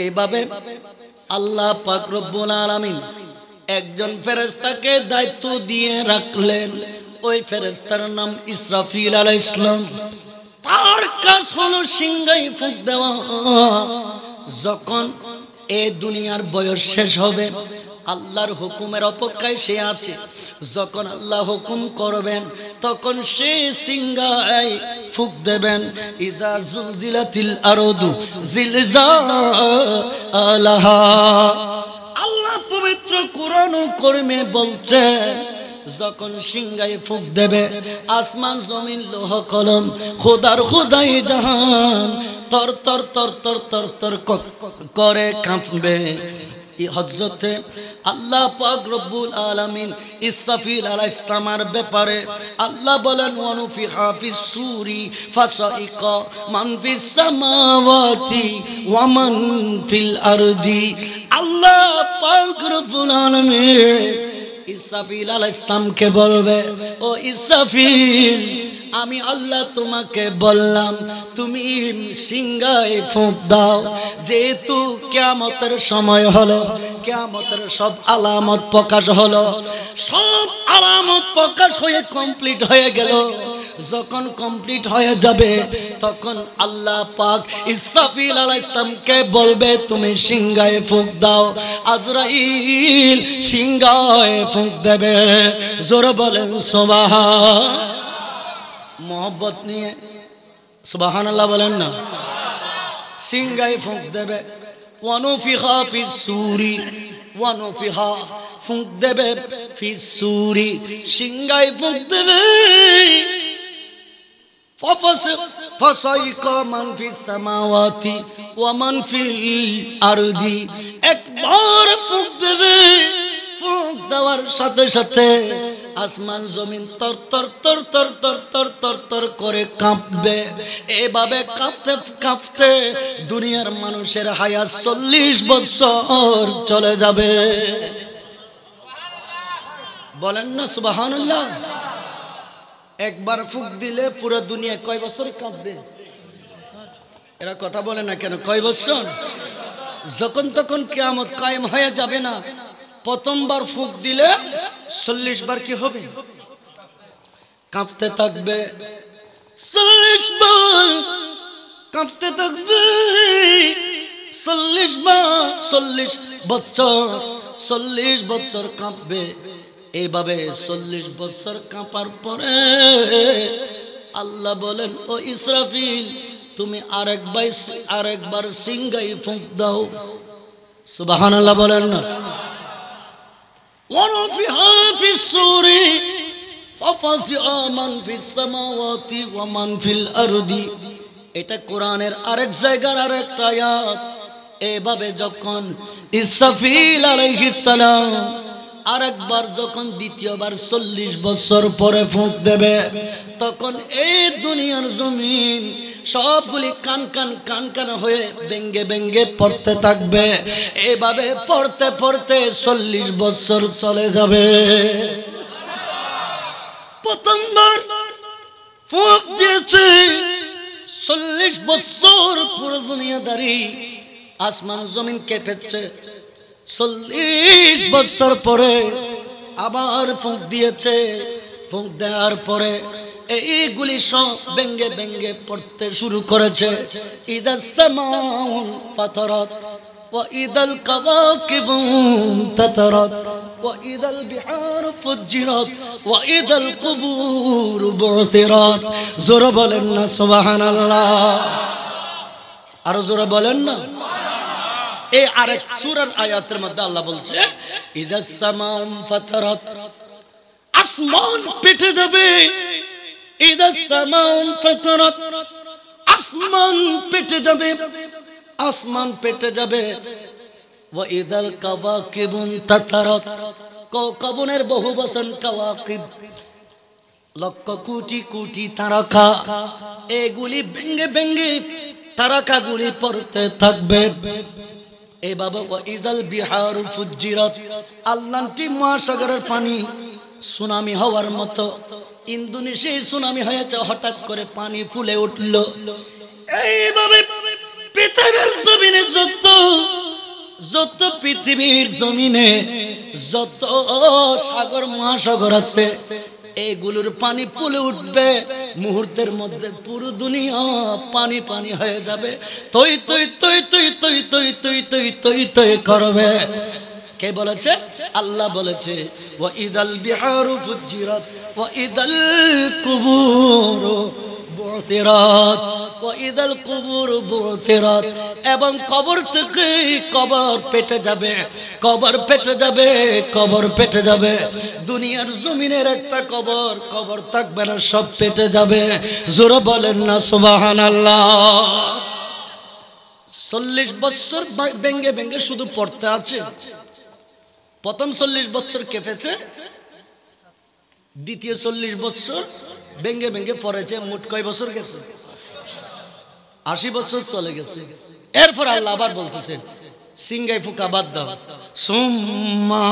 এইভাবে আল্লাহ পাকরবুল রব্বুল একজন ফেরেস্তাকে দায়িত্ব দিয়ে রাখলেন ওই ফেরেস্তার নাম ইসরাফিল আল ইসলাম তার কাজ হলো সিংহাই ফুক দেওয়া যখন এ দুনিয়ার বয়স শেষ হবে আল্লাহর হুকুমের অপেক্ষায় সে আছে যখন আল্লাহ হুকুম করবেন তখন সে সিঙ্গায় ফুক দেবেন ইজা জুলজিলাতিল আরদু জিলজালাহা আল্লাহ পবিত্র কোরআন কর্মে বলছে যখন সিংহায় ফুক দেবে আসমান জমিন লোহ কলম খোদার খোদাই জাহান তর তর তর তর তর তর করে কাঁপবে হজরতে আল্লাহ পাক রব্বুল আলমিন ইসাফিল আলা ইসলামার ব্যাপারে আল্লাহ বলেন ওয়ানুফি হাফিজ সুরি ফাসাইক মানফি সামাওয়াতি ওয়া মান আরদি আল্লাহ পাক রব্বুল আলমিন ইসাফিল আলা ইসলামকে বলবে ও ইসাফিল আমি আল্লাহ তোমাকে বললাম তুমি সিংহায় ফুঁপ দাও যেহেতু কেমতের সময় হলো কেমতের সব আলামত প্রকাশ হলো সব আলামত প্রকাশ হয়ে কমপ্লিট হয়ে গেল যখন কমপ্লিট হয়ে যাবে তখন আল্লাহ পাক ইসাফিল আলাহ ইসলামকে বলবে তুমি সিংহায় ফুঁক দাও আজরাইল সিংহায় ফুঁক দেবে জোর বলেন সোবাহা মোহব্বত নিয়ে সুবাহান আল্লাহ বলেন না সিংগাই ফুঁক দেবে ওয়ানুফিহা ফিস সুরি ওয়ানুফিহা ফুঁক দেবে ফিস সুরি সিংগাই ফুঁক দেবে একবার ফুক দেবে ফুক দেওয়ার সাথে সাথে আসমান জমিন তর তর তর তর তর তর তর তর করে কাঁপবে এভাবে কাঁপতে কাঁপতে দুনিয়ার মানুষের হায়াত চল্লিশ বছর চলে যাবে বলেন না সুবাহান্লাহ একবার ফুক দিলে পুরো দুনিয়া কয় বছর কাঁপবে এরা কথা বলে না কেন কয় বছর যখন তখন কেয়ামত কায়েম হয়ে যাবে না প্রথমবার ফুক দিলে চল্লিশ বার কি হবে কাঁপতে থাকবে চল্লিশ বার কাঁপতে থাকবে চল্লিশ বার চল্লিশ বছর চল্লিশ বছর কাঁপবে এইভাবে চল্লিশ বছর কাঁপার পরে আল্লাহ বলেন ও ইসরাফিল তুমি বাইশ আরেকবার সিংগাই ফুঁক দাও সুবাহান আল্লাহ বলেন না ونفخ في الصور ففزع من في السماوات ومن في الأرض এটা কোরআনের আরেক জায়গার আরেকটা আয়াত এভাবে যখন ইসাফিল আলাইহিস সালাম আর একবার যখন দ্বিতীয়বার চল্লিশ বছর পরে ফুঁক দেবে তখন এই দুনিয়ার জমিন সবগুলি কান কান কান কান হয়ে বেঙ্গে বেঙ্গে পড়তে থাকবে এভাবে পড়তে পড়তে চল্লিশ বছর চলে যাবে প্রথমবার ফুঁক দিয়েছে চল্লিশ বছর পুরো দুনিয়া দাঁড়িয়ে আসমান জমিন কেঁপেছে চল্লিশ বছর পরে আবার ফুঁক দিয়েছে ফুঁক দেওয়ার পরে এই গুলি সব বেঙ্গে ব্যঙ্গে পড়তে শুরু করেছে পাথরত ইদল ইদল ইদল কুবুর জোরে বলেন না সোবাহ আরো জোরে বলেন না এই আরেক সুরার আয়াতের মধ্যে আল্লাহ বলছে ইদাসামাম ফাতারাত আসমান পেটে যাবে ইদাসামাম ফাতারাত আসমান পেটে যাবে আসমান পেটে যাবে ওয়া ইদাল কাওয়াকিবুন তাতারাত কবনের বহু বসন কাওয়াকিব লক্ষ কোটি কোটি তারকা এগুলি ভেঙ্গে ভেঙ্গে তারকাগুলি পড়তে থাকবে এ বাবা ইদাল বিহার ফুজিরত আল্লান্টি মহাসাগরের পানি সুনামি হওয়ার মতো ইন্দোনেশিয়ায় সুনামি হয়েছে হঠাৎ করে পানি ফুলে উঠল এইভাবে পৃথিবীর জমিনে যত যত পৃথিবীর জমিনে যত সাগর মহাসাগর আছে এগুলোর পানি ফুলে উঠবে মুহূর্তের মধ্যে পুরো দুনিয়া পানি পানি হয়ে যাবে তুই তুই তুই তুই তুই তুই তুই তুই তুই তুই করবে কে বলেছে আল্লাহ বলেছে ও ঈদ আল বিহারু ফুজিরত ও ঈদ আল কুবুর এবং কবর থেকে কবর পেটে যাবে কবর পেটে যাবে কবর পেটে যাবে দুনিয়ার জমিনের একটা কবর কবর থাকবে না সব পেটে যাবে জোরে বলেন না সুবাহান আল্লাহ চল্লিশ বছর ব্যঙ্গে ব্যঙ্গে শুধু পড়তে আছে প্রথম চল্লিশ বছর কেঁপেছে দ্বিতীয় চল্লিশ বছর ভেঙ্গে ভেঙ্গে পড়েছে মোট কয় বছর গেছে আশি বছর চলে গেছে এরপর আল্লাহ আবার বলতেছেন সিঙ্গাই ফুকা বাদ দাও সুম্মা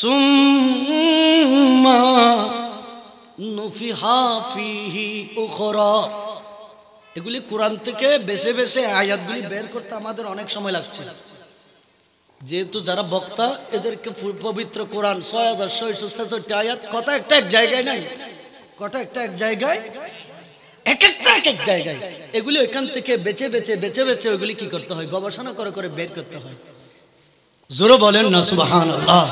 সুম্মা এগুলি কোরআন থেকে বেছে বেছে আয়াতগুলি বের করতে আমাদের অনেক সময় লাগছে যেহেতু যারা বক্তা এদেরকে পবিত্র কোরআন ছয় হাজার ছয়শো ছেষট্টি আয়াত কথা একটা এক জায়গায় নাই কটা একটা এক জায়গায় এক একটা এক এক জায়গায় এগুলি এখান থেকে বেছে বেছে বেছে বেছে ওগুলি কি করতে হয় গবেষণা করে করে বের করতে হয় জোরে বলেন না সুবাহান আল্লাহ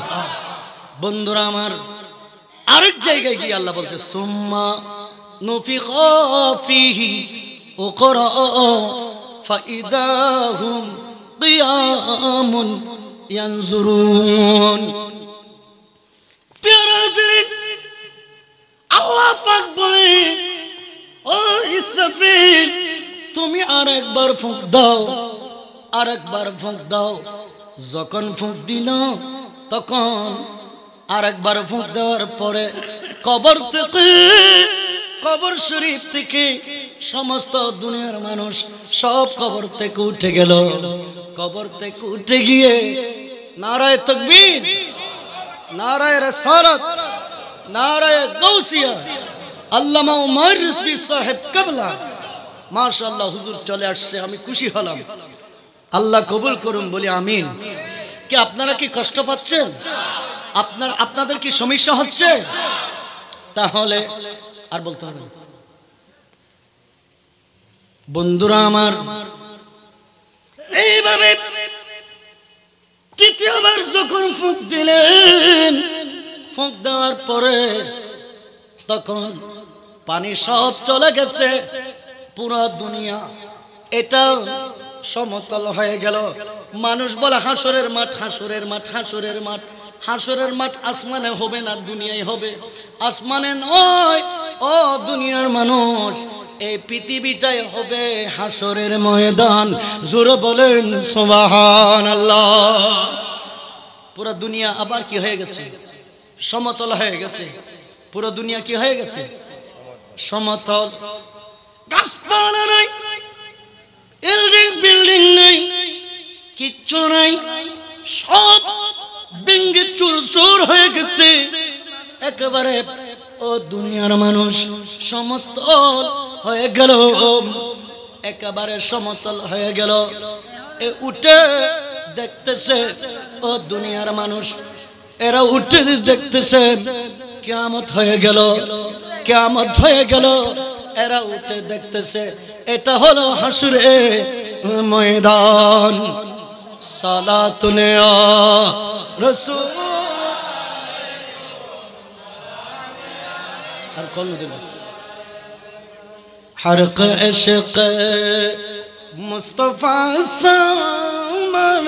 বন্ধুরা আমার আরেক জায়গায় গিয়ে আল্লাহ বলছে সুম্মা নফি কফিহি ও কর ফাইদা কিয়ামুন ইয়ানজুরুন আল্লাহ পাক বলে ও ইসরাফিল তুমি আর একবার ফুঁক দাও আর একবার ফুঁক দাও যখন ফুঁক দিল তখন আর একবার ফুঁক দেওয়ার পরে কবর থেকে কবর শরীফ থেকে সমস্ত দুনিয়ার মানুষ সব কবর থেকে উঠে গেল কবর থেকে উঠে গিয়ে নারায় তকবীর নারায় রসারত নারায় গৌসিয়া আল্লামা উমর রিসবি সাহেব কবলা মাশাআল্লাহ হুজুর চলে আসছে আমি খুশি হলাম আল্লাহ কবুল করুন বলি আমিন কি আপনারা কি কষ্ট পাচ্ছেন আপনার আপনাদের কি সমস্যা হচ্ছে তাহলে আর বলতে হবে বন্ধুরা আমার এইভাবে তৃতীয়বার যখন ফুঁক দিলেন ফুঁক দেওয়ার পরে তখন পানি সব চলে গেছে পুরো দুনিয়া এটা সমতল হয়ে গেল মানুষ বলে হাসরের মাঠ হাসরের মাঠ হাসরের মাঠ হাসরের মাঠ আসমানে হবে না দুনিয়ায় হবে আসমানে নয় ও দুনিয়ার মানুষ এই পৃথিবীটাই হবে হাসরের ময়দান জোর বলেন সোমাহান আল্লাহ পুরো দুনিয়া আবার কি হয়ে গেছে সমতল হয়ে গেছে পুরো দুনিয়া কি হয়ে গেছে সমতল গাছপালা নাই বিল্ডিং বিল্ডিং নাই কিচ্ছু নাই সব ভেঙ্গে চুর চোর হয়ে গেছে একেবারে ও দুনিয়ার মানুষ সমতল হয়ে গেল একেবারে সমতল হয়ে গেল এ উঠে দেখতেছে ও দুনিয়ার মানুষ এরা উঠে দেখতেছে কেমত হয়ে গেল কেমত হয়ে গেল এরা উঠে দেখতেছে এটা হলো হাসুরে ময়দান সালা রসুল ہر کون میں دیکھو حرق عشق مصطفیٰ سامن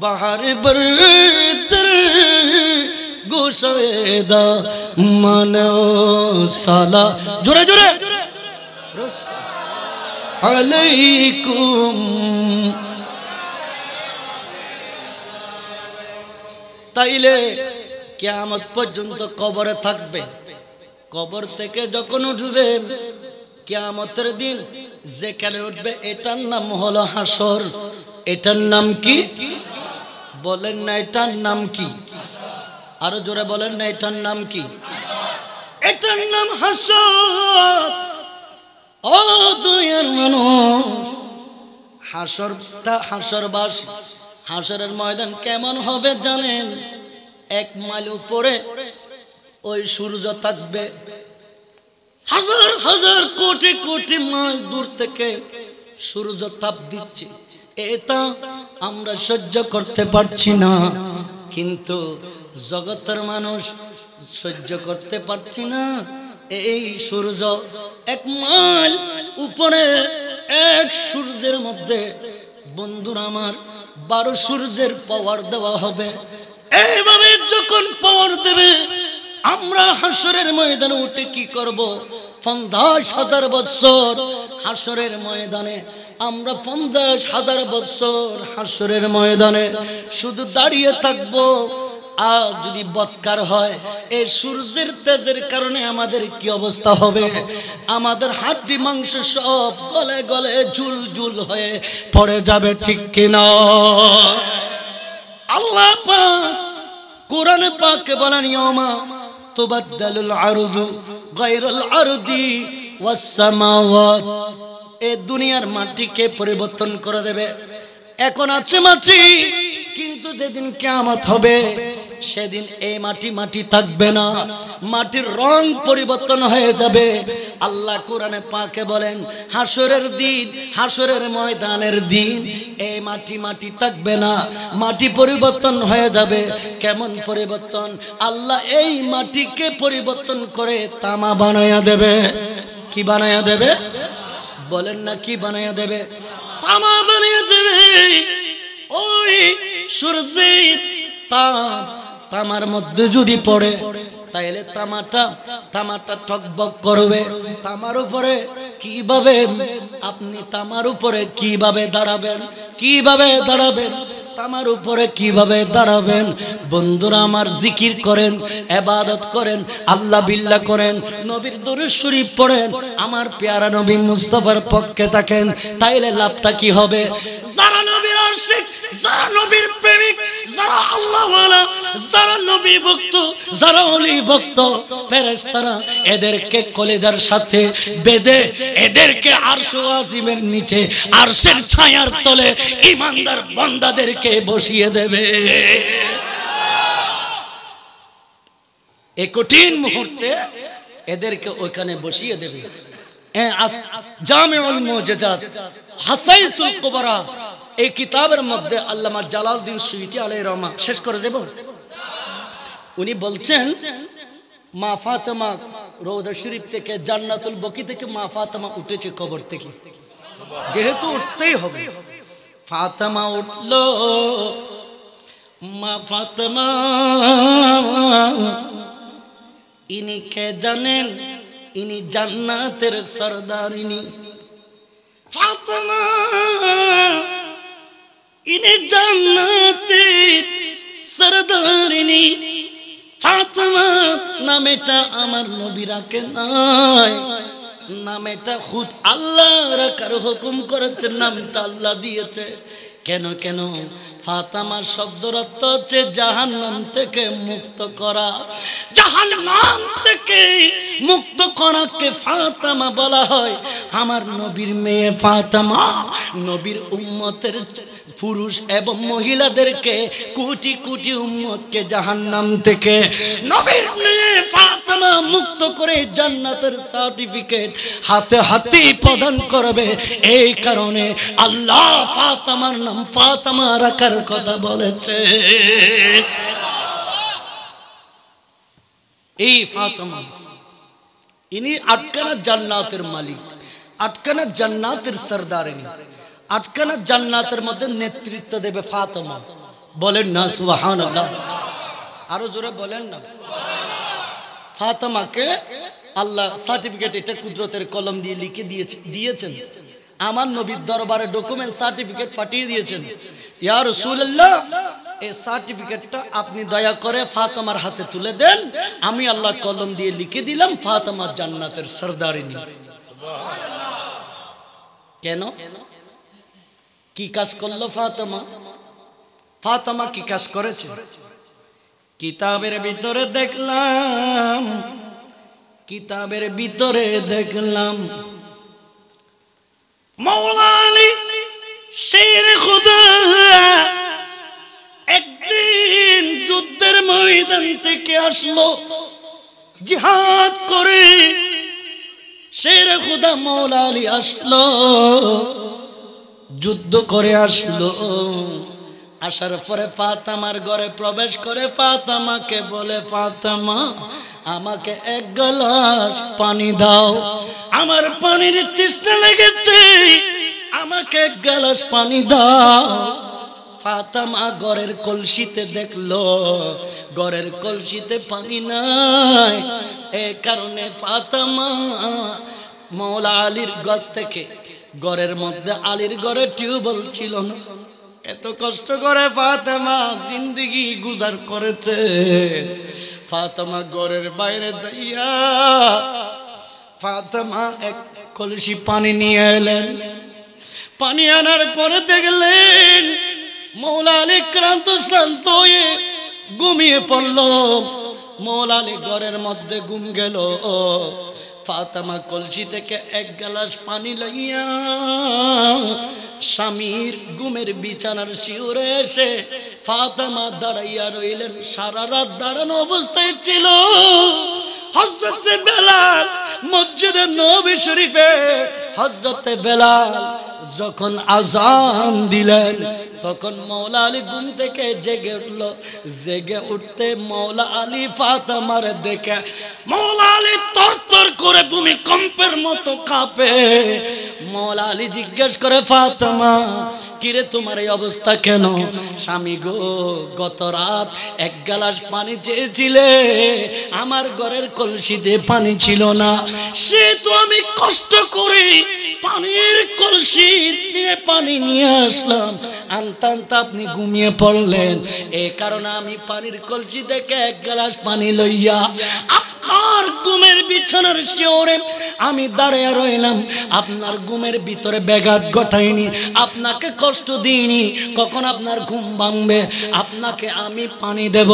بہر بردر گوشیدہ مانو سالہ جرے جرے علیکم تائلے কেয়ামত পর্যন্ত কবরে থাকবে কবর থেকে যখন উঠবে কেয়ামতের দিন যেখানে উঠবে এটার নাম হলো হাসর এটার নাম কি বলেন না এটার নাম কি আরো জোরে বলেন না এটার নাম কি এটার নাম হাসর ও দুইয়ের মানুষ হাসরটা বাস হাসরের ময়দান কেমন হবে জানেন এক মাইল উপরে ওই সূর্য থাকবে হাজার হাজার কোটি কোটি মাইল দূর থেকে সূর্য তাপ দিচ্ছে এটা আমরা সহ্য করতে পারছি না কিন্তু জগতের মানুষ সহ্য করতে পারছি না এই সূর্য এক মাইল উপরে এক সূর্যের মধ্যে বন্ধুর আমার বারো সূর্যের পাওয়ার দেওয়া হবে এইভাবে যখন পাওয়ার দেবে আমরা হাসরের ময়দানে উঠে কি করব পঞ্চাশ হাজার বছর হাসরের ময়দানে আমরা পঞ্চাশ হাজার বছর হাসরের ময়দানে শুধু দাঁড়িয়ে থাকবো আর যদি বৎকার হয় এই সূর্যের তেজের কারণে আমাদের কি অবস্থা হবে আমাদের হাড্ডি মাংস সব গলে গলে ঝুল ঝুল হয়ে পড়ে যাবে ঠিক কিনা আল্লাহ কোরআন পাকে বলেন ইয়ামা তুবাদ্দালুল আরযু গায়রুল আরদি ওয়াস সামাওয়াত এ দুনিয়ার মাটিকে পরিবর্তন করে দেবে এখন আছে মাছি কিন্তু যেদিন কিয়ামত হবে সেদিন এই মাটি মাটি থাকবে না মাটির রং পরিবর্তন হয়ে যাবে আল্লাহ কোরআনে পাকে বলেন হাসরের দিন হাসরের ময়দানের দিন এই মাটি মাটি থাকবে না মাটি পরিবর্তন হয়ে যাবে কেমন পরিবর্তন আল্লাহ এই মাটিকে পরিবর্তন করে তামা বানাইয়া দেবে কি বানাইয়া দেবে বলেন না কি বানাইয়া দেবে তামা বানাইয়া দেবে ওই সূর্যের তাপ তামার মধ্যে যদি পড়ে তাইলে তামাটা তামাটা টকবক করবে তামার উপরে কিভাবে আপনি তামার উপরে কিভাবে দাঁড়াবেন কিভাবে দাঁড়াবেন তামার উপরে কিভাবে দাঁড়াবেন বন্ধুরা আমার জিকির করেন এবাদত করেন আল্লাহ বিল্লা করেন নবীর দরুদ শরীফ পড়েন আমার পেয়ারা নবী মুস্তফার পক্ষে থাকেন তাইলে লাভটা কি হবে যারা নবীর আশিক যারা নবীর প্রেমিক যারা যারা নবী ভক্ত যারা অলি ভক্ত এদেরকে কলেজার সাথে এদেরকে আরশো আজিমের নিচে আরশের ছায়ার তলে ইমানদার বান্দাদেরকে বসিয়ে দেবে এ কঠিন মুহূর্তে এদেরকে ওইখানে বসিয়ে দেবে জামে কোবরা এই কিতাবের মধ্যে আল্লামা দিন সুইতি আলাই রহমা শেষ করে দেব উনি বলছেন মা ফাতেমা রোজা শরীফ থেকে জান্নাতুল বকি থেকে মা ফাতেমা উঠেছে কবর থেকে যেহেতু উঠতেই হবে ফাতেমা উঠল মা ফাতেমা ইনি কে জানেন ইনি জান্নাতের সরদারিনী ফাতেমা ইনি জান্নাতের সরদারিনী ফাতেমা নামেটা আমার নবী রাখে নাই নামেটা খুদ আল্লাহ রাখার হুকুম করেছে নামটা আল্লাহ দিয়েছে কেন কেন ফাতামার শব্দরত্ব হচ্ছে জাহান নাম থেকে মুক্ত করা জাহান নাম থেকে মুক্ত করাকে ফাতামা বলা হয় আমার নবীর মেয়ে ফাতামা নবীর উম্মতের পুরুষ এবং মহিলাদেরকে কোটি কোটি উম্মতকে জাহান্নাম থেকে নবীর ফাতেমা মুক্ত করে জান্নাতের সার্টিফিকেট হাতে হাতে প্রদান করবে এই কারণে আল্লাহ ফাতেমার নাম ফাতেমা রাখার কথা বলেছে এই ফাতেমা ইনি আটকানা জান্নাতের মালিক আটকানা জান্নাতের সরদারিনী আটকানা জান্নাতের মধ্যে নেতৃত্ব দেবে ফাতমা বলেন না সুবাহান আল্লাহ আরো জোরে বলেন না ফাতমাকে আল্লাহ সার্টিফিকেট এটা কুদরতের কলম দিয়ে লিখে দিয়েছে দিয়েছেন আমার নবীর দরবারে ডকুমেন্ট সার্টিফিকেট পাঠিয়ে দিয়েছেন ইয়ার রসুল্লাহ এই সার্টিফিকেটটা আপনি দয়া করে ফাতমার হাতে তুলে দেন আমি আল্লাহ কলম দিয়ে লিখে দিলাম ফাতমার জান্নাতের সরদারিনী কেন কি কাজ করলো ফাতমা ফাতমা কি কাজ করেছে কিতাবের ভিতরে দেখলাম কিতাবের ভিতরে দেখলাম মৌলানি শের খুদা একদিন যুদ্ধের ময়দান থেকে আসলো জিহাদ করে শের খুদা মৌলালি আসলো যুদ্ধ করে আসলো আসার পরে ফাতামার ঘরে প্রবেশ করে ফাতামাকে বলে ফাতামা আমাকে এক গ্লাস পানি দাও আমার পানির তৃষ্ণা লেগেছে আমাকে এক গ্লাস পানি দাও ফাতামা গড়ের কলসিতে দেখলো গড়ের কলসিতে পানি নাই এ কারণে ফাতামা মৌলা আলীর ঘর থেকে গড়ের মধ্যে আলীর গড়ে টিউবওয়েল ছিল না এত কষ্ট করে ফাতেমা জিন্দিগি গুজার করেছে ফাতেমা গড়ের বাইরে যাইয়া ফাতেমা এক কলসি পানি নিয়ে এলেন পানি আনার পরে দেখলেন মৌলা আলী ক্রান্ত শ্রান্ত হয়ে ঘুমিয়ে পড়ল মৌলা আলী ঘরের মধ্যে ঘুম গেল ফাতামা কলসি থেকে এক গ্লাস পানি লাইয়া স্বামীর গুমের বিছানার শিউরে এসে ফাতামা দাঁড়াইয়া রইলেন সারা রাত দাঁড়ানো অবস্থায় ছিল হজরতে বেলাল মসজিদের নবী শরীফে হজরতে বেলাল যখন আজান দিলেন তখন মৌলা আলী ঘুম থেকে জেগে উঠল জেগে উঠতে মৌলা আলী ফাতামার দেখে মৌলা আলী তর তর করে কম্পের মতো কাঁপে মৌলা আলী জিজ্ঞেস করে ফাতামা কিরে তোমার এই অবস্থা কেন স্বামী গো গত রাত এক গ্লাস পানি চেয়েছিলে আমার ঘরের কলসিতে পানি ছিল না সে তো আমি কষ্ট করে পানির কলসি তীর দিয়ে পানি নিয়ে আসলাম আনতানতা আপনি ঘুমিয়ে পড়লেন এ কারণে আমি পানির কলসি থেকে এক গ্লাস পানি লইয়া আর গুমের বিছানার শিওরে আমি দাঁড়িয়ে রইলাম আপনার গুমের ভিতরে ব্যাঘাত ঘটাইনি আপনাকে কষ্ট দিইনি কখন আপনার ঘুম ভাঙবে আপনাকে আমি পানি দেব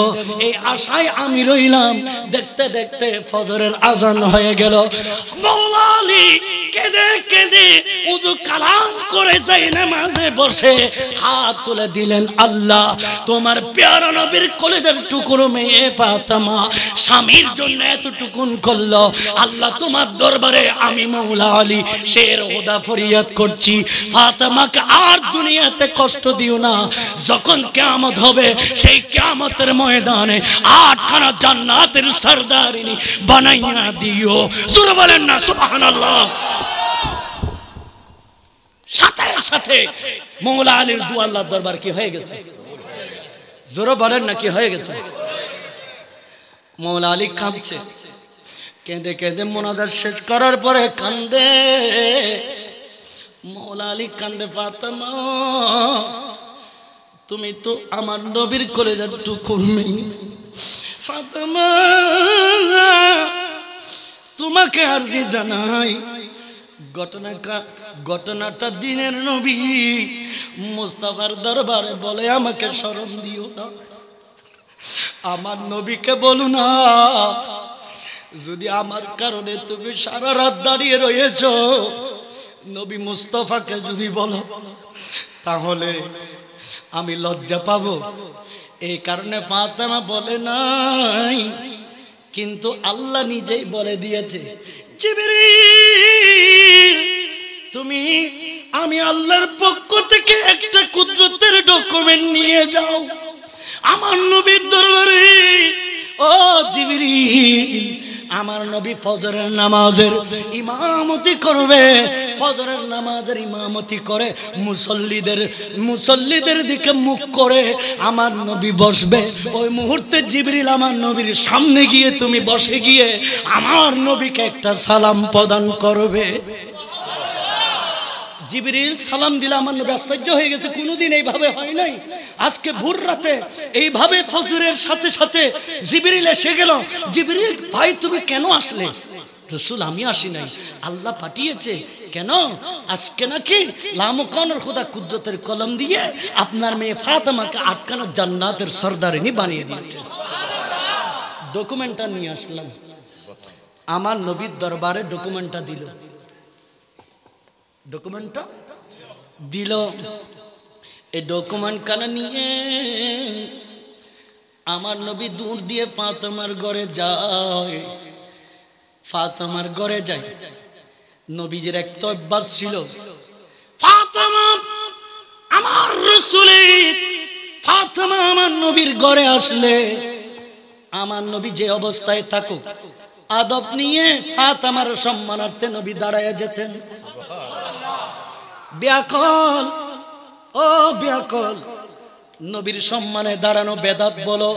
এই আশায় আমি রইলাম দেখতে দেখতে ফজরের আজান হয়ে গেল কেঁদে কেঁদে উজু কালাম করে যাই মাঝে বসে হাত তুলে দিলেন আল্লাহ তোমার প্যারা নবীর কলেজের টুকরো মেয়ে ফাতামা স্বামীর জন্য এতটুকুন করল আল্লাহ তোমার দরবারে আমি মৌলা আলী শের হোদা ফরিয়াদ করছি ফাতেমাকে আর দুনিয়াতে কষ্ট দিও না যখন কেয়ামত হবে সেই কেয়ামতের ময়দানে আটখানা জান্নাতের সরদারিনী বানাইয়া দিও সুরে বলেন না সুবহানাল্লাহ সাথে সাথে মৌলা আলীর দু দরবার কি হয়ে গেছে জোরে বলেন না কি হয়ে গেছে মৌলা আলী কাঁদছে কেঁদে কেঁদে মোনাজার শেষ করার পরে কান্দে মৌলা আলী কান্দে ফাতেমা তুমি তো আমার নবীর কলেজার টুকুর নেই ফাতেমা তোমাকে যে জানাই ঘটনাটা ঘটনাটা দিনের নবী মুস্তাফার দরবারে বলে আমাকে স্মরণ দিও না আমার নবীকে বলো না যদি আমার কারণে তুমি সারা রাত দাঁড়িয়ে রয়েছ নবী মুস্তফাকে যদি বলো তাহলে আমি লজ্জা পাব এই কারণে ফাতেমা বলে নাই কিন্তু আল্লাহ নিজেই বলে দিয়েছে তুমি আমি আল্লাহর পক্ষ থেকে একটা কুদরতের ডকুমেন্ট নিয়ে যাও আমার নবীর দরবারে ও জিবিরি আমার নবী ফজরের নামাজের ইমামতি করবে ফজরের নামাজের ইমামতি করে মুসল্লিদের মুসল্লিদের দিকে মুখ করে আমার নবী বসবে ওই মুহূর্তে জিবরিল আমার নবীর সামনে গিয়ে তুমি বসে গিয়ে আমার নবীকে একটা সালাম প্রদান করবে জিবিরিল সালাম দিলে আমার নবী আশ্চর্য হয়ে গেছে কোনোদিন এইভাবে হয় নাই আজকে ভোর রাতে এইভাবে ফজরের সাথে সাথে জিবিরিল এসে গেল জিবিরিল ভাই তুমি কেন আসলে রসুল আমি আসি নাই আল্লাহ পাঠিয়েছে কেন আজকে নাকি লামকানোর খোদা কুদরতের কলম দিয়ে আপনার মেয়ে ফাতেমাকে আটকানো জান্নাতের সর্দারিনী বানিয়ে দিয়েছে ডকুমেন্টটা নিয়ে আসলাম আমার নবীর দরবারে ডকুমেন্টটা দিল ডকুমেন্টটা দিল এই ডকুমেন্ট ডকুমেন্টখানা নিয়ে আমার নবী দূর দিয়ে ফাতমার ঘরে যায় ফাতমার ঘরে যায় নবীজির এক তো ছিল ফাতেমা আমার রসুলের ফাতমা আমার নবীর ঘরে আসলে আমার নবী যে অবস্থায় থাকুক আদব নিয়ে ফাতামার সম্মানার্থে নবী দাঁড়ায় যেতেন ব্যাকল ও ব্যাকল নবীর সম্মানে দাঁড়ানো বেদাত বলো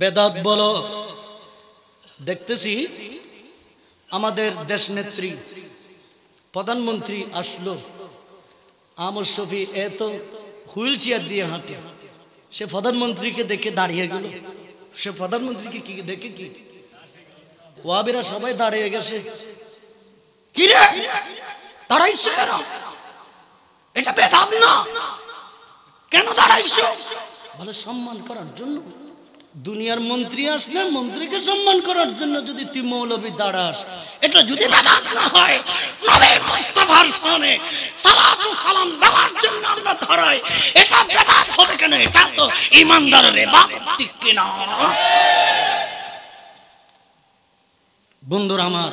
বেদাত বলো দেখতেছি আমাদের দেশ নেত্রী প্রধানমন্ত্রী আসলো আমর শফি এত হুইল চেয়ার দিয়ে হাঁটে সে প্রধানমন্ত্রীকে দেখে দাঁড়িয়ে গেল সে প্রধানমন্ত্রীকে কি দেখে কি ওয়াবেরা সবাই দাঁড়িয়ে গেছে কিরে দাঁড়াইছো কেন এটা বেদাত না কেন দাঁড়াইছো বলে সম্মান করার জন্য দুনিয়ার মন্ত্রী আসলে মন্ত্রীকে সম্মান করার জন্য যদি তুই মৌলবী দাঁড়াস এটা যদি বেদাত না হয় নবী মুস্তাফার সামনে সালাতু সালাম দেওয়ার জন্য আমরা ধরাই এটা বেদাত হবে কেন এটা তো ইমানদারের ইবাদত ঠিক কিনা বন্ধুরা আমার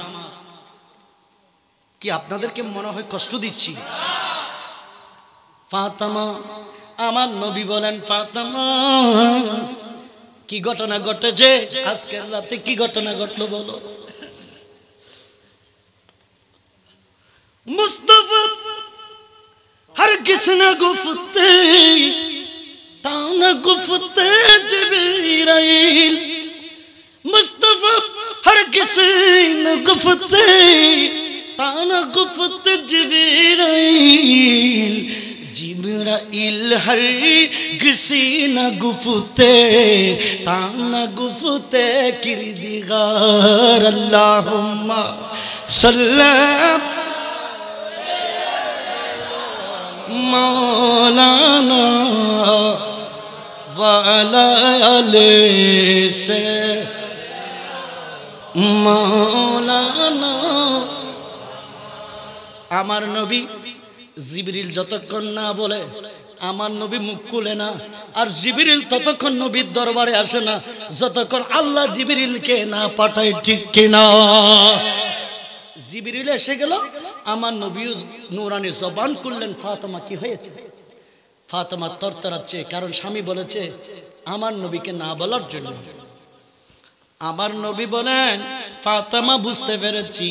কি আপনাদেরকে মনে হয় কষ্ট দিচ্ছি ফাতামা আমার নবী বলেন ফাতামা কি ঘটনা ঘটেছে আজকের রাতে কি ঘটনা ঘটলো বলো মুস্তফা হর কিসনা গুফতে তানা গুফতে জিবরাইল মুস্তফা হর কিসনা গুফতে تانا گفت جبیرائیل جبرائیل ہر کسی نہ گفتے تانا گفتے کردگار اللہم سلام مولانا والا علی سے مولانا আমার নবী জিবরিল যতক্ষণ না বলে আমার নবী মুখ খুলে না আর জিবিরিল ততক্ষণ নবীর দরবারে আসে না যতক্ষণ আল্লাহ জিবিরিলকে না পাঠায় ঠিক কিনা জিবিরিল এসে গেল আমার নবী নুরানি জবান করলেন ফাতেমা কি হয়েছে ফাতেমা তরতরাচ্ছে কারণ স্বামী বলেছে আমার নবীকে না বলার জন্য আমার নবী বলেন ফাতেমা বুঝতে পেরেছি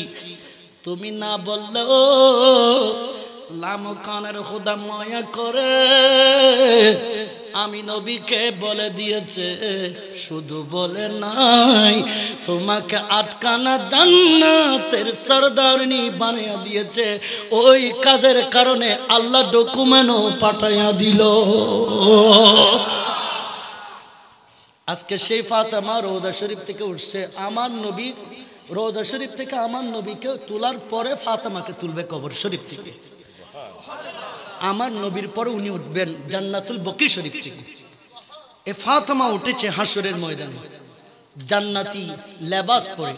তুমি না বললেও লামকানের খোদা মায়া করে আমি নবীকে বলে দিয়েছে শুধু বলে নাই তোমাকে আটকানা জান্নাতের সরদারনি বানিয়ে দিয়েছে ওই কাজের কারণে আল্লাহ ডকুমেন্টও পাঠাইয়া দিল আজকে সেই ফাতেমা রোজা শরীফ থেকে উঠছে আমার নবী রোজা শরীফ থেকে আমার নবীকে তোলার পরে ফাতেমাকে তুলবে কবর শরীফ থেকে আমার নবীর পরে উনি উঠবেন জান্নাতুল বকি শরীফ থেকে এ ফাতেমা উঠেছে হাসরের ময়দানে জান্নাতি লেবাস পরে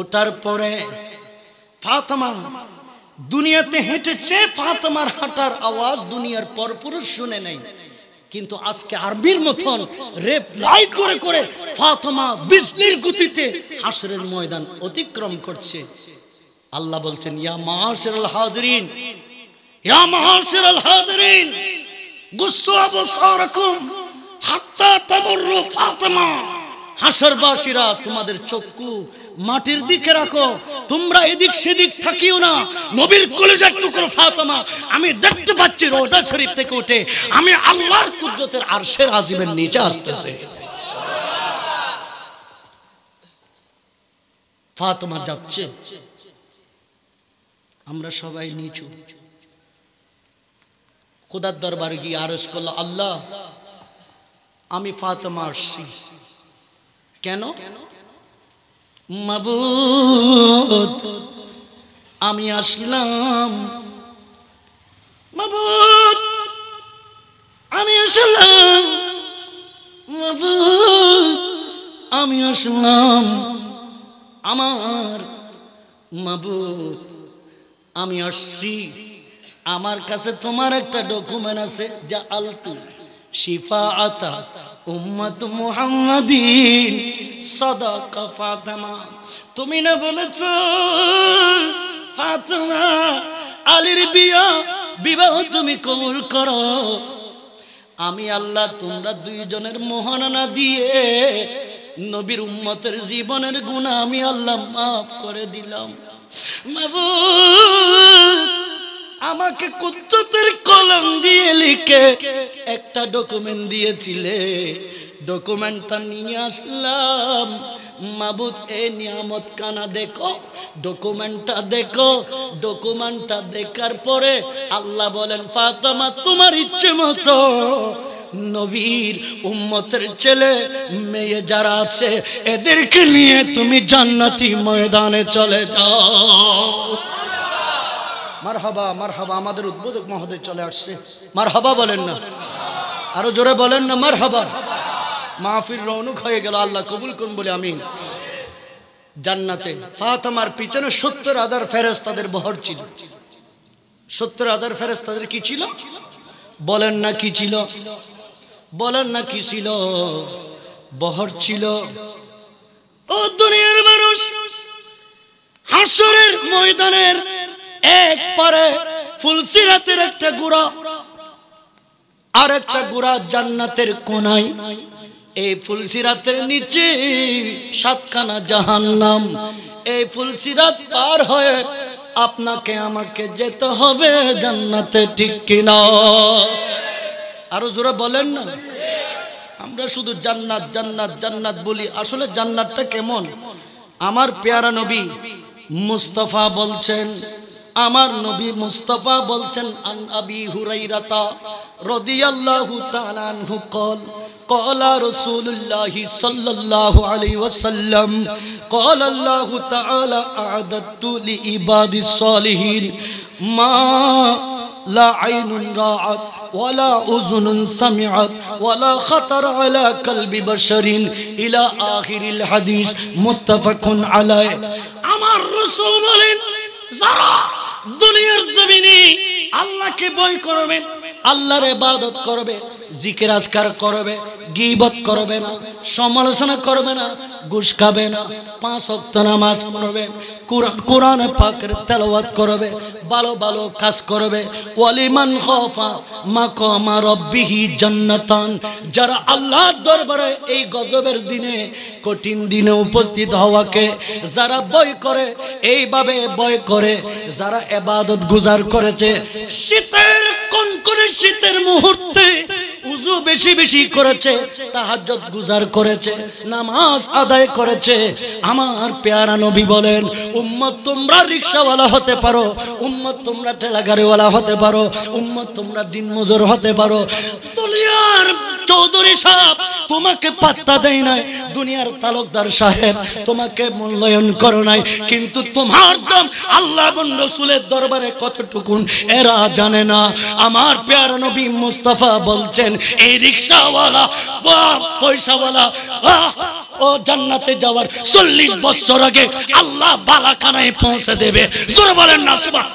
ওটার পরে ফাতেমা দুনিয়াতে হেঁটেছে ফাতেমার হাঁটার আওয়াজ দুনিয়ার পরপুরুষ শুনে নেয় কিন্তু আজকে আরবির মতন লাই করে করে ফাতমা বিজনির গতিতে হাসরের ময়দান অতিক্রম করছে আল্লাহ বলছেন ইয়া আল হাজরিন ইয়া মাহাসিরাল হাজরিন গুসু আবসারকুম হাত্তা তামুরু ফাতমা হাসরবাসীরা তোমাদের চক্ষু মাটির দিকে রাখো তোমরা এদিক সেদিক থাকিও না নবীর কলেজের টুকরো ফাতমা আমি দেখতে পাচ্ছি রোজা শরীফ থেকে উঠে আমি আল্লাহর কুদরতের আরশের আজিমের নিচে আসতেছে ফাতমা যাচ্ছে আমরা সবাই নিচু খোদার দরবার গিয়ে আরজ করলো আল্লাহ আমি ফাতমা আসছি কেন মাবুদ আমি আসলাম মাবুদ আমি আসলাম মাবুদ আমি আসলাম আমার মাবুদ আমি আসছি আমার কাছে তোমার একটা ডকুমেন্ট আছে যা আলতু শিফা আতা উম্মত মুহাম্মাদি সদক ফাতেমা তুমি না বলেছ ফাতেমা আলীর বিয়া বিবাহ তুমি কবুল করো আমি আল্লাহ তোমরা দুইজনের মোহনা দিয়ে নবীর উম্মতের জীবনের গুণা আমি আল্লাহ মাফ করে দিলাম মাবুদ আমাকে কুত্ততের কলম দিয়ে লিখে একটা ডকুমেন্ট দিয়েছিলে ডকুমেন্টটা নিয়ে আসলাম মাবুদ এ নিয়ামত কানা দেখো ডকুমেন্টটা দেখো ডকুমেন্টটা দেখার পরে আল্লাহ বলেন ফাতেমা তোমার ইচ্ছে মতো নবীর উম্মতের ছেলে মেয়ে যারা আছে এদেরকে নিয়ে তুমি জান্নাতি ময়দানে চলে যাও মার হাবা মার হাবা আমাদের উদ্বোধক মহোদয় চলে আসছে মার হাবা বলেন না আরো জোরে বলেন না মার হাবা মাহফির রৌনুক হয়ে গেল আল্লাহ কবুল করুন বলে আমি জান্নাতে ফাতামার পিছনে সত্তর হাজার ফেরেস তাদের বহর ছিল সত্তর হাজার ফেরেস তাদের কি ছিল বলেন না কি ছিল বলেন না কি ছিল বহর ছিল ও দুনিয়ার মানুষ হাসরের ময়দানের এক পারে ফুলসিরাতের একটা গুড়া আর একটা গুড়া জান্নাতের কোনাই এই ফুলসিরাতের নিচে সাতখানা জাহান্নাম এই ফুলসিরাত পার হয়ে আপনাকে আমাকে যেতে হবে জান্নাতে ঠিক কিনা আরো জোরে বলেন না আমরা শুধু জান্নাত জান্নাত জান্নাত বলি আসলে জান্নাতটা কেমন আমার পেয়ারা নবী মুস্তফা বলছেন আমার নবী মুস্তফা বলছেন আন আবি হুরাইরাতা রাদিয়াল্লাহু তাআলা আনহু কল قال رسول الله صلى الله عليه وسلم قال الله تعالى أعددت لعباد الصالحين ما لا عين رأت ولا أذن سمعت ولا خطر على قلب بشر إلى آخر الحديث متفق عليه أمر رسول الله. যারা দুনিয়ার জমিনে আল্লাহকে বই করবেন আল্লাহর ইবাদত করবে জিকির আজকার করবে গিবত করবে না সমালোচনা করবে না ঘুষ খাবে না পাঁচ অক্ত নামাজ পড়বে কোরআন পাকের তেলাওয়াত করবে ভালো ভালো কাজ করবে ওয়ালিমান খফা মাকমা রব্বিহি জান্নাতান যারা আল্লাহর দরবারে এই গজবের দিনে কঠিন দিনে উপস্থিত হওয়াকে যারা বই করে এইভাবে বই করে যারা এবাদত গুজার করেছে শীতের কোন করে শীতের মুহূর্তে উজু বেশি বেশি করেছে তাহাজ্জত গুজার করেছে নামাজ আদায় করেছে আমার পেয়ারা নবী বলেন উম্মত তোমরা রিক্সাওয়ালা হতে পারো উম্মত তোমরা ঠেলাগাড়িওয়ালা হতে পারো উম্মত তোমরা দিনমজুর হতে পারো দুনিয়ার চৌধুরী সাহেব তোমাকে পাত্তা দেয় নাই দুনিয়ার তালকদার সাহেব তোমাকে মূল্যায়ন করো নাই কিন্তু তোমার দাম আল্লাহ রসুলের দরবারে কতটুকুন এরা জানে না আমার প্যার নবী মুস্তাফা বলছেন এই রিক্সাওয়ালা বা পয়সাওয়ালা ও জান্নাতে যাওয়ার চল্লিশ বছর আগে আল্লাহ বালাখানায় পৌঁছে দেবে জোর বলেন না সুবাহ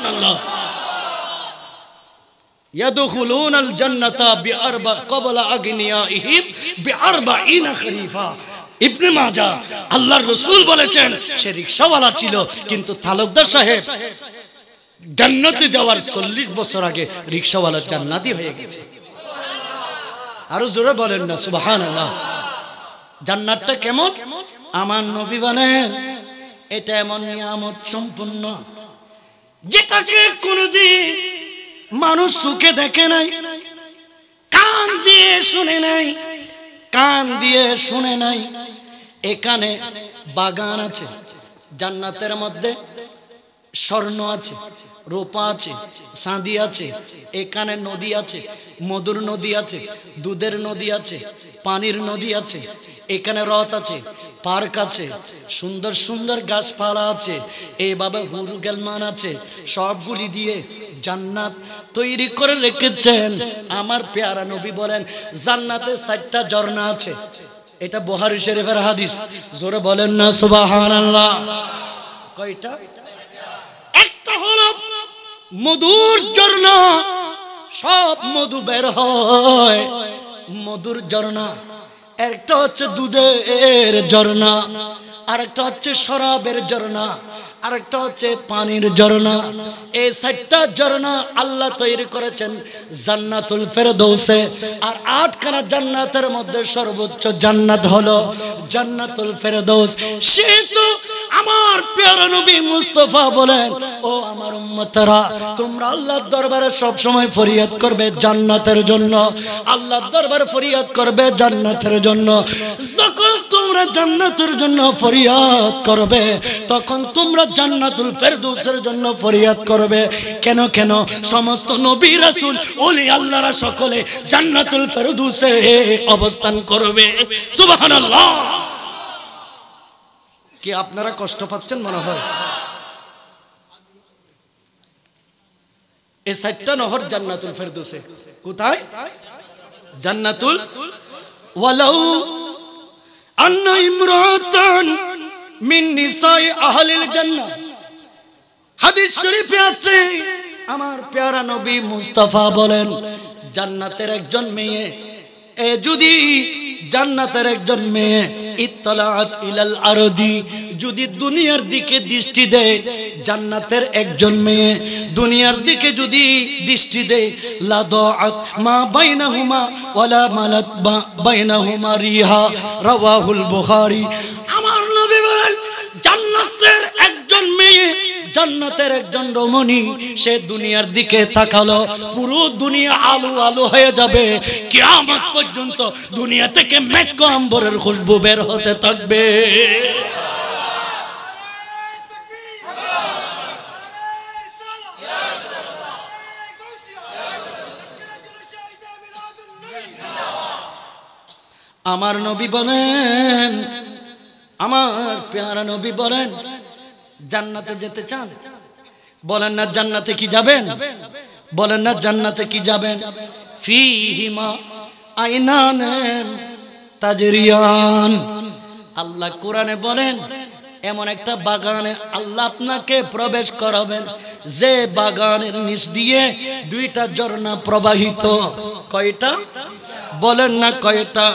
يدخلون الجنة بأربع قبل أغنيائهم بأربعين خليفة ইবনে মাজা আল্লাহর রসুল বলেছেন সে রিক্সাওয়ালা ছিল কিন্তু তালুকদার সাহেব জান্নাতে যাওয়ার চল্লিশ বছর আগে রিক্সাওয়ালা জান্নাতি হয়ে গেছে আরো জোরে বলেন না সুবাহান জান্নাতটা কেমন আমার নবী বলেন এটা এমন নিয়ামত সম্পূর্ণ যেটাকে কোনোদিন মানুষ সুখে দেখে নাই কান দিয়ে শুনে নাই কান দিয়ে শুনে নাই এখানে বাগান আছে জান্নাতের মধ্যে স্বর্ণ আছে রোপা আছে সাঁদি আছে এখানে নদী আছে মধুর নদী আছে দুধের নদী আছে পানির নদী আছে এখানে রথ আছে পার্ক আছে সুন্দর সুন্দর গাছপালা আছে এভাবে হুরু গেলমান আছে সবগুলি দিয়ে জান্নাত তৈরি করে রেখেছেন আমার পেয়ারা নবী বলেন জান্নাতে চারটা ঝর্ণা আছে এটা বহারি শরীফের হাদিস জোরে বলেন না সুবাহ কয়টা মধুর ঝর্ণা সব মধু বের হয় মধুর ঝর্ণা একটা হচ্ছে দুধের ঝর্ণা আর একটা হচ্ছে শরাবের ঝর্ণা আরেকটা হচ্ছে পানির ঝর্ণা এই সাতটা ঝর্ণা আল্লাহ তৈরি করেছেন জান্নাতুল ফেরদৌসে আর আটখানা জান্নাতের মধ্যে সর্বোচ্চ জান্নাত হলো জান্নাতুল ফেরদৌস সেহেতু আমার প্রিয় নবী মুস্তাফা বলেন ও আমার উম্মতরা তোমরা আল্লাহর দরবারে সব সময় ফরিয়াদ করবে জান্নাতের জন্য আল্লাহর দরবারে ফরিয়াদ করবে জান্নাতের জন্য যখন তোমরা জান্নাতের জন্য ফরিয়াদ করবে তখন তোমরা জান্নাতুল ফেরদৌসের জন্য ফরিয়াদ করবে কেন কেন সমস্ত নবী রাসূল ওলি আল্লাহরা সকলে জান্নাতুল ফেরদৌসে অবস্থান করবে সুবহানাল্লাহ কি আপনারা কষ্ট পাচ্ছেন মনে হয় এই সাতটা নহর জান্নাতুল ফেরদৌসে কোথায় জান্নাতুল ওয়ালাউ أن امرأة من نساء أهل الجنة হাদিস শরীফে আমার প্যারা নবী মুস্তাফা বলেন জান্নাতের একজন মেয়ে এ যদি জান্নাতের একজন মেয়ে ইতলাত ইলাল আরদি যদি দুনিয়ার দিকে দৃষ্টি দেয় জান্নাতের একজন মেয়ে দুনিয়ার দিকে যদি দৃষ্টি দেয় লাদ মা হুমা ওলা মালাত হুমা রিহা রওয়াহুল বুখারী আমার নবী বলেন জান্নাতের একজন মেয়ে জান্নাতের একজন রমণী সে দুনিয়ার দিকে তাকালো পুরো দুনিয়া আলু আলু হয়ে যাবে কেমন পর্যন্ত দুনিয়া থেকে মেশক আম্বরের খুশবু বের হতে থাকবে আমার নবী বলেন আমার পেয়ারা নবী বলেন জান্নাতে যেতে চান বলেন না জান্নাতে কি যাবেন বলেন না জান্নাতে কি যাবেন ফিহিমা হিমা আইনান তাজরিয়ান আল্লাহ কোরআনে বলেন এমন একটা বাগানে আল্লাহ আপনাকে প্রবেশ করাবেন যে বাগানের নিচ দিয়ে দুইটা ঝর্ণা প্রবাহিত কয়টা বলেন না কয়টা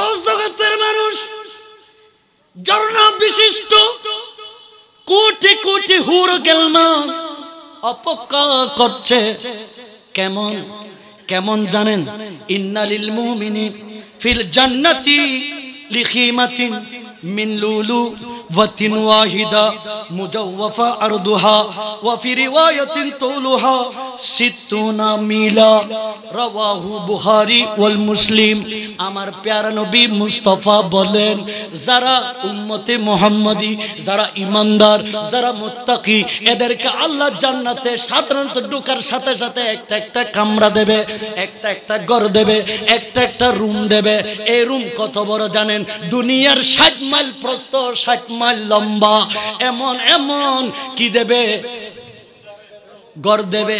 ও জগতের মানুষ ঝর্ণা বিশিষ্ট কোটি কোটি হুর না অপকা করছে কেমন কেমন জানেন ইন্নালিল মুমিনি ফিল জান্নাতি লিখিমাতিন من لولو وتن واحدة مجوفة أرضها وفي رواية طولها ستون ميلا رواه بخاري والمسلم আমার প্যারা নবী মুস্তফা বলেন যারা উম্মতে মোহাম্মদি যারা ইমানদার যারা মুত্তাকি এদেরকে আল্লাহ জান্নাতে সাধারণত ঢোকার সাথে সাথে একটা একটা কামরা দেবে একটা একটা ঘর দেবে একটা একটা রুম দেবে এই রুম কত বড় জানেন দুনিয়ার ষাট মাইল প্রস্ত ষাট মাইল লম্বা এমন এমন কি দেবে গড় দেবে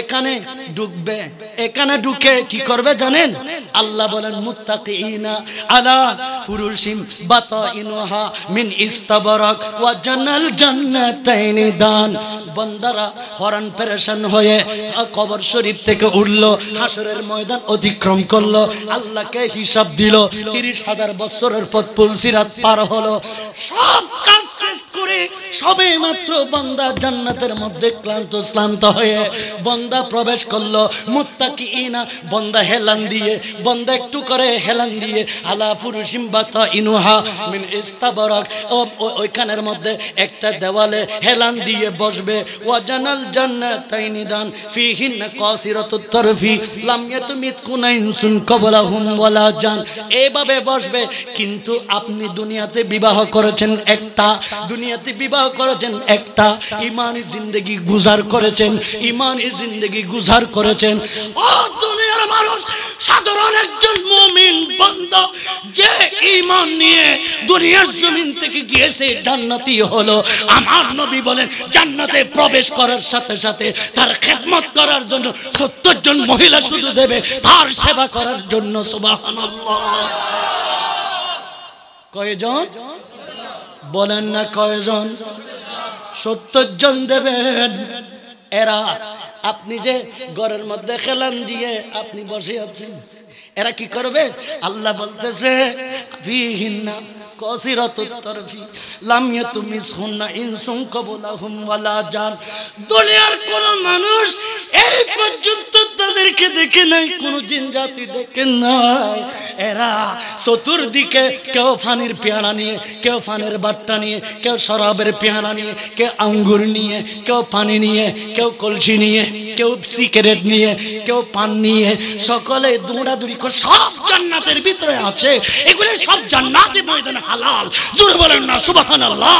এখানে ডুববে এখানে ঢুকে কি করবে জানেন আল্লাহ বলেন মুত্তাকিনা আলা ফুরুশিম মিন ইস্তাবরাক ওয়া জান্নাতাইন দান বান্দারা পেরেশান হয়ে কবর শরীফ থেকে উঠলো হাসরের ময়দান অতিক্রম করলো আল্লাহকে হিসাব দিল তিরিশ হাজার বছরের পথ পুলসিরাত পার হলো সব কাজ করে সবে মাত্র বন্দা জান্নাতের মধ্যে ক্লান্ত শ্লান্ত হয়ে বন্দা প্রবেশ করলো মুত্তা কি ইনা বন্দা হেলান দিয়ে বন্দা একটু করে হেলান দিয়ে আলা পুরুষিম বাতা ইনুহা মিন ইস্তাবরক ওইখানের মধ্যে একটা দেওয়ালে হেলান দিয়ে বসবে ওয়াজানাল জান্নাতাইনি দান ফিহিন কাসিরাতুত তারফি লাম ইয়াতমিত কবলা হুম ওয়ালা জান এভাবে বসবে কিন্তু আপনি দুনিয়াতে বিবাহ করেছেন একটা দুনিয়া দুনিয়াতে বিবাহ করেছেন একটা ইমানি জিন্দগি গুজার করেছেন ইমানি জিন্দগি গুজার করেছেন ও দুনিয়ার মানুষ সাধারণ একজন মুমিন বন্দ যে ইমান নিয়ে দুনিয়ার জমিন থেকে গিয়েছে জান্নাতি হলো আমার নবী বলেন জান্নাতে প্রবেশ করার সাথে সাথে তার খেদমত করার জন্য সত্তর জন মহিলা শুধু দেবে তার সেবা করার জন্য সুবাহ কয়জন বলেন না কয়জন সত্তর জন দেবেন এরা আপনি যে ঘরের মধ্যে খেলান দিয়ে আপনি বসে আছেন এরা কি করবে আল্লাহ বলতেছে দুনিয়ার কোন মানুষ এই পর্যন্ত তাদেরকে দেখে নাই কোন জিন জাতি দেখে নাই এরা চতুর্দিকে কেউ ফানির পেয়ারা নিয়ে কেউ ফানের বাট্টা নিয়ে কেউ শরাবের পেয়ারা নিয়ে কেউ আঙ্গুর নিয়ে কেউ পানি নিয়ে কেউ কলসি নিয়ে কেউ সিগারেট নিয়ে কেউ পান নিয়ে সকলে দৌড়াদৌড়ি করে সব জান্নাতের ভিতরে আছে এগুলো সব জান্নাতি ময়দানা হালাল জোরে বলেন না সুবাহান আল্লাহ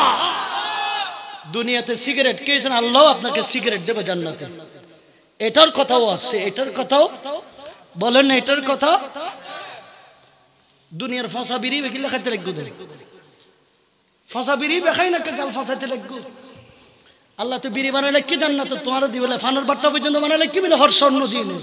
দুনিয়াতে সিগারেট জানে আল্লাহ আপনাকে সিগারেট দেবে জান্নাতে এটার কথাও আছে এটার কথাও বলেন এটার কথা দুনিয়ার ফসা বিড়ি বেকিল্লা খাইতে রাখবো ফসা বিড়ি বেখাই না কাল ফসাতে লাগবো আল্লাহ তো বিড়ি বানাইলে কি জান্নাত তোমারও দিবে ফানোর বাট্টা পর্যন্ত বানাইলে কি মিলে হর স্বর্ণ দিয়ে নেবে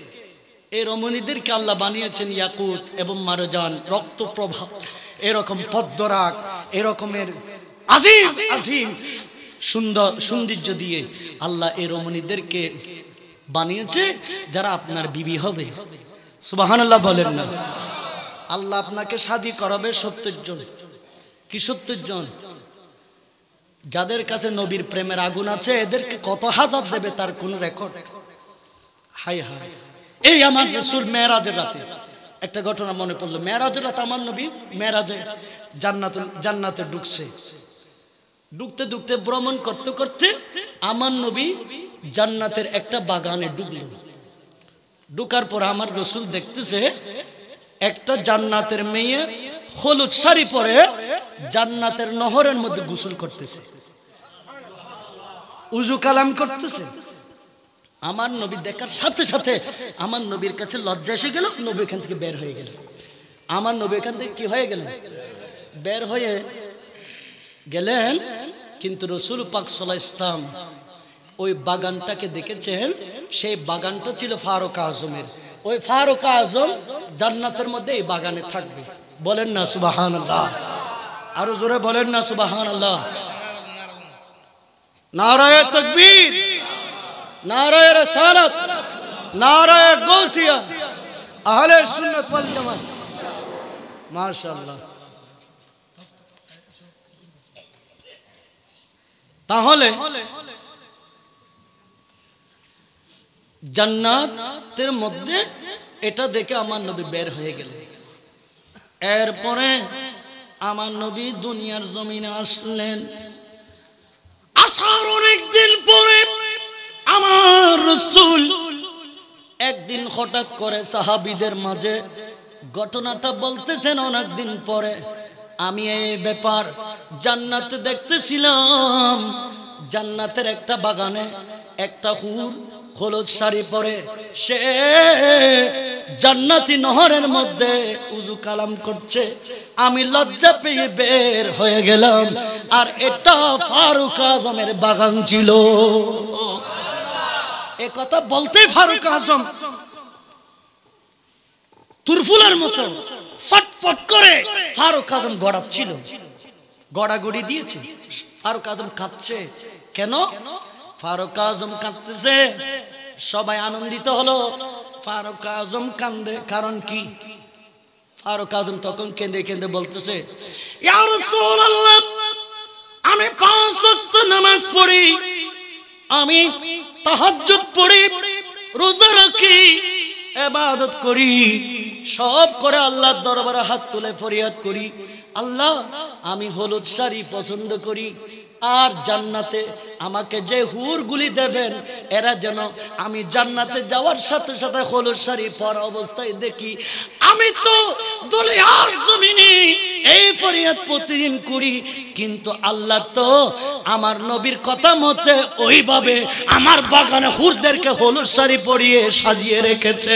এই রমণীদেরকে আল্লাহ বানিয়েছেন ইয়াকুত এবং মারজান রক্ত প্রভাব এরকম পদ্মরাগ এরকমের আজিম আজিম সুন্দর সৌন্দর্য দিয়ে আল্লাহ এই রমণীদেরকে বানিয়েছে যারা আপনার বিবি হবে সুবাহান্লাহ বলেন না আল্লাহ আপনাকে শাদি করাবে সত্তর জন কি সত্তর জন যাদের কাছে নবীর প্রেমের আগুন আছে এদেরকে কত হাজার দেবে তার কোন রেকর্ড হাই হাই এই আমার রসুল মেয়েরাজের রাতে একটা ঘটনা মনে পড়লো মেয়েরাজের রাতে আমার নবী মেয়েরাজে জান্নাত জান্নাতে ঢুকছে ডুকতে ডুকতে ভ্রমণ করতে করতে আমার নবী জান্নাতের একটা বাগানে ডুবল ডুকার পর আমার রসুল দেখতেছে একটা জান্নাতের মেয়ে হলুদ শাড়ি পরে জান্নাতের নহরের মধ্যে গোসল করতেছে উজু কালাম করতেছে আমার নবী দেখার সাথে সাথে আমার নবীর কাছে লজ্জা এসে গেল নবী এখান থেকে বের হয়ে গেল আমার নবী এখান থেকে কি হয়ে গেলেন বের হয়ে গেলেন কিন্তু রসুল পাক সোলা ইসলাম ওই বাগানটাকে দেখেছেন সেই বাগানটা ছিল ফারুক আজমের ওই ফারুক আজম জান্নাতের মধ্যে এই বাগানে থাকবে বলেন না সুবাহান আল্লাহ আরো জোরে বলেন না সুবাহান আল্লাহ নারায় তকবীর তাহলে জান্নাতের মধ্যে এটা দেখে আমার নবী বের হয়ে গেল এরপরে আমার নবী দুনিয়ার জমিনে আসলেন আসার অনেকদিন পরে আমার রসুল একদিন হঠাৎ করে সাহাবিদের মাঝে ঘটনাটা বলতেছেন অনেক দিন পরে আমি এই ব্যাপার জান্নাত দেখতেছিলাম জান্নাতের একটা বাগানে একটা হুর হলুদ শাড়ি পরে সে জান্নাতি নহরের মধ্যে উজু কালাম করছে আমি লজ্জা পেয়ে বের হয়ে গেলাম আর এটা ফারুক আজমের বাগান ছিল একথা বলতেই ফারুক আজম তুরফুলের মতো ছটফট করে ফারুক আজম গড়াচ্ছিল গড়াগড়ি দিয়েছে ফারুক আজম কাঁদছে কেন ফারুক আজম কাঁদতেছে সবাই আনন্দিত হলো ফারুক আজম কান্দে কারণ কি ফারুক আজম তখন কেঁদে কেঁদে বলতেছে আমি পাঁচ নামাজ পড়ি আমি তাহাজ্জুদ পড়ি রোজা রাখি এবাদত করি সব করে আল্লাহর দরবারে হাত তুলে ফরিয়াদ করি আল্লাহ আমি হলুদ শাড়ি পছন্দ করি আর জান্নাতে আমাকে যে হুরগুলি দেবেন এরা যেন আমি জান্নাতে যাওয়ার সাথে সাথে হলুর শাড়ি পর অবস্থায় দেখি আমি তো এই ফরিয়াদ প্রতিদিন করি কিন্তু আল্লাহ তো আমার নবীর কথা মতে ওইভাবে আমার বাগানে হুরদেরকে হলুর শাড়ি পরিয়ে সাজিয়ে রেখেছে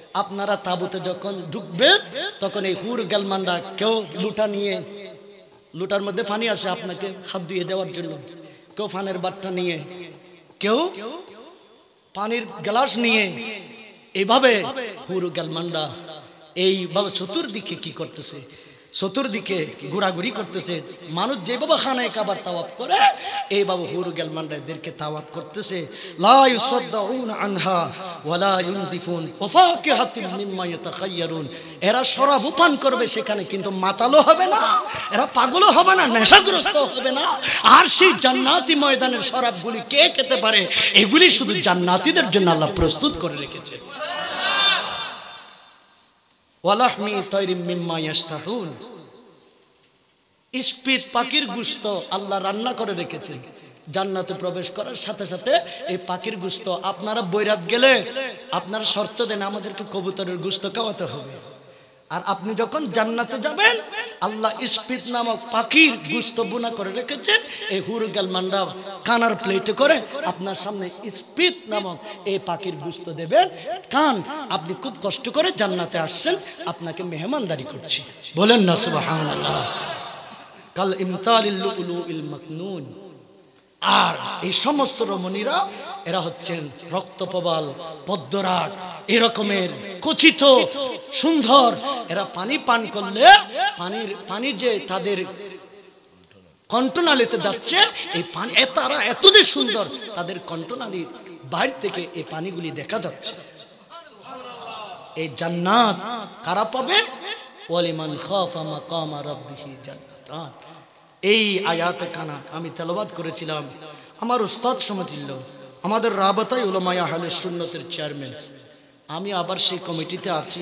আপনারা তাবুতে যখন ঢুকবেন তখন এই হুর গেলমান্ডা কেউ লুটা নিয়ে লুটার মধ্যে পানি আসে আপনাকে হাত ধুয়ে দেওয়ার জন্য কেউ ফানের বাট্টা নিয়ে কেউ পানির গ্লাস নিয়ে এইভাবে হুর গেলমান্ডা এইভাবে চতুর্দিকে কি করতেছে চতুর্দিকে ঘোরাঘুরি করতেছে মানুষ যে বাবা খানায় কাবার তাওয়াপ করে এই বাবু হুর গেলমানরা এদেরকে তাওয়াপ করতেছে আনহা এরা শরাব পান করবে সেখানে কিন্তু মাতালো হবে না এরা পাগলও হবে না নেশাগ্রস্ত হবে না আর সেই জান্নাতি ময়দানের শরাবগুলি কে খেতে পারে এগুলি শুধু জান্নাতিদের জন্য আল্লাহ প্রস্তুত করে রেখেছে ওয়ালাহমি তৈরিম ইস্পিত পাখির গুস্ত আল্লাহ রান্না করে রেখেছে জান্নাতে প্রবেশ করার সাথে সাথে এই পাখির গুস্ত আপনারা বৈরাত গেলে আপনারা শর্ত দেন আমাদেরকে কবুতরের গুস্ত খাওয়াতে হবে আর আপনি যখন জান্নাতে যাবেন আল্লাহ ইস্পিত নামক পাখির গুস্ত বুনা করে রেখেছেন এই হুর মান্ডা কানার প্লেটে করে আপনার সামনে ইস্পিত নামক এই পাখির গুস্ত দেবেন কান আপনি খুব কষ্ট করে জান্নাতে আসছেন আপনাকে মেহমানদারি করছি বলেন না সুবাহ কাল ইমতালিল লুলুল মাকনুন আর এই সমস্ত রমণীরা এরা হচ্ছেন রক্তপবাল পদ্মরাগ এরকমের কচিত সুন্দর এরা পানি পান করলে পানির পানি যে তাদের কণ্ঠনালীতে যাচ্ছে এই পানি তারা এত সুন্দর তাদের কণ্ঠনালীর বাইর থেকে এই পানিগুলি দেখা যাচ্ছে এই জান্নাত কারা পাবে ওয়ালিমান খাফা মাকামা রাব্বিহি জান্নাতান এই আয়াতে কানা আমি তেলবাদ করেছিলাম আমার উস্তাদ সমতিল আমাদের রাবতাই উলমায়া হালে সুন্নতের চেয়ারম্যান আমি আবার সেই কমিটিতে আছি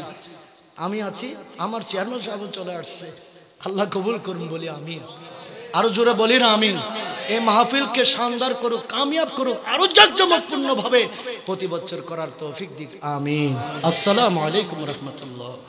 আমি আছি আমার চেয়ারম্যান সাহেব চলে আসছে আল্লাহ কবুল করুন বলি আমি আরো জোরে বলি না আমি এই মাহফিলকে শানদার করুক কামিয়াব করুক আরো জাকজমকপূর্ণ ভাবে প্রতি বছর করার তৌফিক দিক আমিন আসসালামু আলাইকুম রহমতুল্লাহ